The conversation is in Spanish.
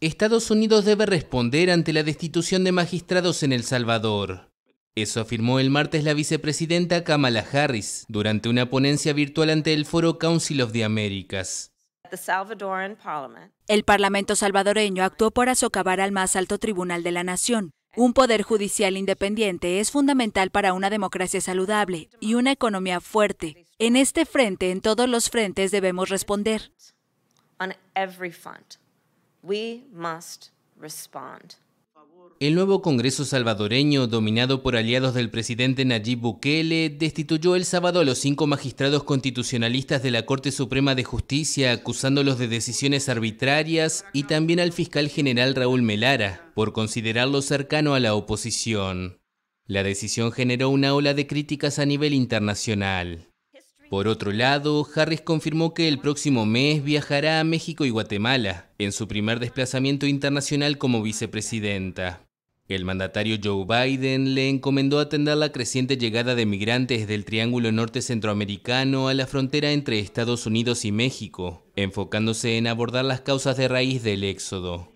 Estados Unidos debe responder ante la destitución de magistrados en El Salvador. Eso afirmó el martes la vicepresidenta Kamala Harris durante una ponencia virtual ante el foro Council of the Americas. El Parlamento salvadoreño actuó para socavar al más alto tribunal de la nación. Un poder judicial independiente es fundamental para una democracia saludable y una economía fuerte. En este frente, en todos los frentes, debemos responder. El nuevo Congreso salvadoreño, dominado por aliados del presidente Nayib Bukele, destituyó el sábado a los cinco magistrados constitucionalistas de la Corte Suprema de Justicia, acusándolos de decisiones arbitrarias, y también al fiscal general Raúl Melara, por considerarlo cercano a la oposición. La decisión generó una ola de críticas a nivel internacional. Por otro lado, Harris confirmó que el próximo mes viajará a México y Guatemala, en su primer desplazamiento internacional como vicepresidenta. El mandatario Joe Biden le encomendó atender la creciente llegada de migrantes del Triángulo Norte Centroamericano a la frontera entre Estados Unidos y México, enfocándose en abordar las causas de raíz del éxodo.